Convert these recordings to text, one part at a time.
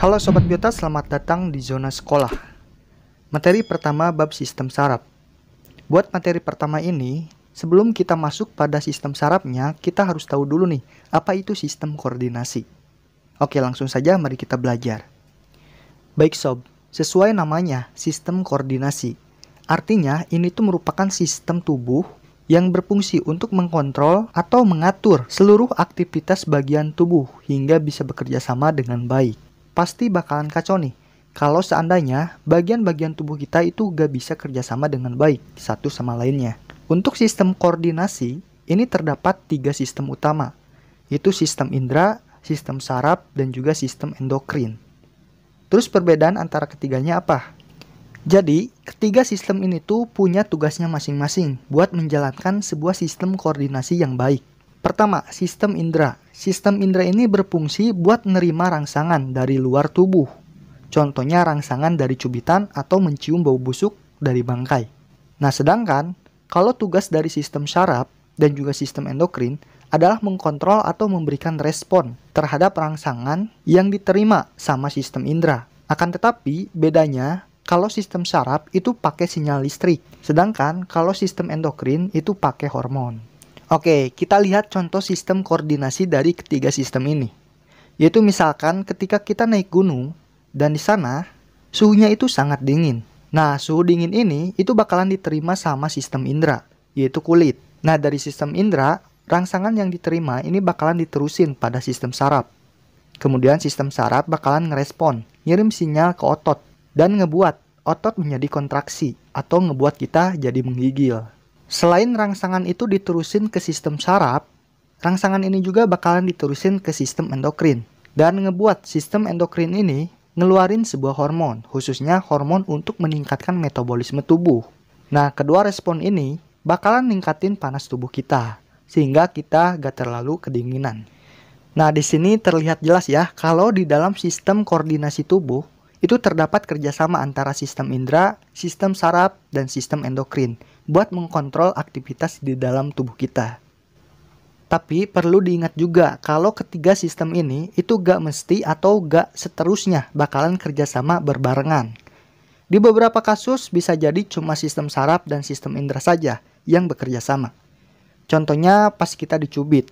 Halo Sobat Biota, selamat datang di zona sekolah. Materi pertama bab sistem saraf. Buat materi pertama ini, sebelum kita masuk pada sistem sarafnya, kita harus tahu dulu nih, apa itu sistem koordinasi. Oke, langsung saja mari kita belajar. Baik Sob, sesuai namanya, sistem koordinasi. Artinya, ini tuh merupakan sistem tubuh yang berfungsi untuk mengkontrol atau mengatur seluruh aktivitas bagian tubuh hingga bisa bekerja sama dengan baik pasti bakalan kacau nih. Kalau seandainya bagian-bagian tubuh kita itu gak bisa kerjasama dengan baik satu sama lainnya. Untuk sistem koordinasi, ini terdapat tiga sistem utama, yaitu sistem indera, sistem saraf, dan juga sistem endokrin. Terus perbedaan antara ketiganya apa? Jadi, ketiga sistem ini tuh punya tugasnya masing-masing buat menjalankan sebuah sistem koordinasi yang baik. Pertama, sistem indera. Sistem indera ini berfungsi buat nerima rangsangan dari luar tubuh. Contohnya rangsangan dari cubitan atau mencium bau busuk dari bangkai. Nah, sedangkan kalau tugas dari sistem syaraf dan juga sistem endokrin adalah mengkontrol atau memberikan respon terhadap rangsangan yang diterima sama sistem indera. Akan tetapi, bedanya kalau sistem syaraf itu pakai sinyal listrik, sedangkan kalau sistem endokrin itu pakai hormon. Oke, kita lihat contoh sistem koordinasi dari ketiga sistem ini. Yaitu misalkan ketika kita naik gunung dan di sana suhunya itu sangat dingin. Nah, suhu dingin ini itu bakalan diterima sama sistem indera, yaitu kulit. Nah, dari sistem indera, rangsangan yang diterima ini bakalan diterusin pada sistem saraf. Kemudian sistem saraf bakalan ngerespon, ngirim sinyal ke otot, dan ngebuat otot menjadi kontraksi atau ngebuat kita jadi menggigil. Selain rangsangan itu diterusin ke sistem saraf, rangsangan ini juga bakalan diterusin ke sistem endokrin. Dan ngebuat sistem endokrin ini ngeluarin sebuah hormon, khususnya hormon untuk meningkatkan metabolisme tubuh. Nah, kedua respon ini bakalan ningkatin panas tubuh kita, sehingga kita gak terlalu kedinginan. Nah, di sini terlihat jelas ya, kalau di dalam sistem koordinasi tubuh, itu terdapat kerjasama antara sistem indera, sistem saraf, dan sistem endokrin buat mengkontrol aktivitas di dalam tubuh kita. Tapi perlu diingat juga kalau ketiga sistem ini itu gak mesti atau gak seterusnya bakalan kerjasama berbarengan. Di beberapa kasus bisa jadi cuma sistem saraf dan sistem indera saja yang bekerja sama. Contohnya pas kita dicubit.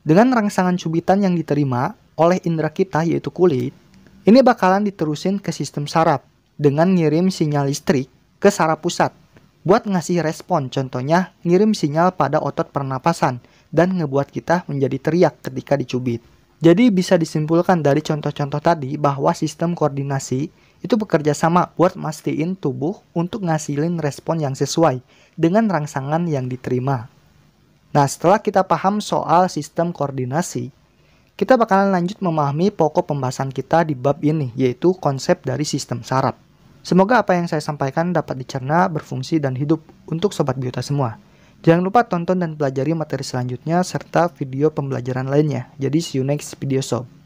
Dengan rangsangan cubitan yang diterima oleh indera kita yaitu kulit, ini bakalan diterusin ke sistem saraf dengan ngirim sinyal listrik ke saraf pusat buat ngasih respon, contohnya ngirim sinyal pada otot pernapasan dan ngebuat kita menjadi teriak ketika dicubit. Jadi bisa disimpulkan dari contoh-contoh tadi bahwa sistem koordinasi itu bekerja sama buat mastiin tubuh untuk ngasilin respon yang sesuai dengan rangsangan yang diterima. Nah setelah kita paham soal sistem koordinasi, kita bakalan lanjut memahami pokok pembahasan kita di bab ini yaitu konsep dari sistem saraf. Semoga apa yang saya sampaikan dapat dicerna, berfungsi, dan hidup untuk Sobat Biota semua. Jangan lupa tonton dan pelajari materi selanjutnya serta video pembelajaran lainnya. Jadi see you next video sob.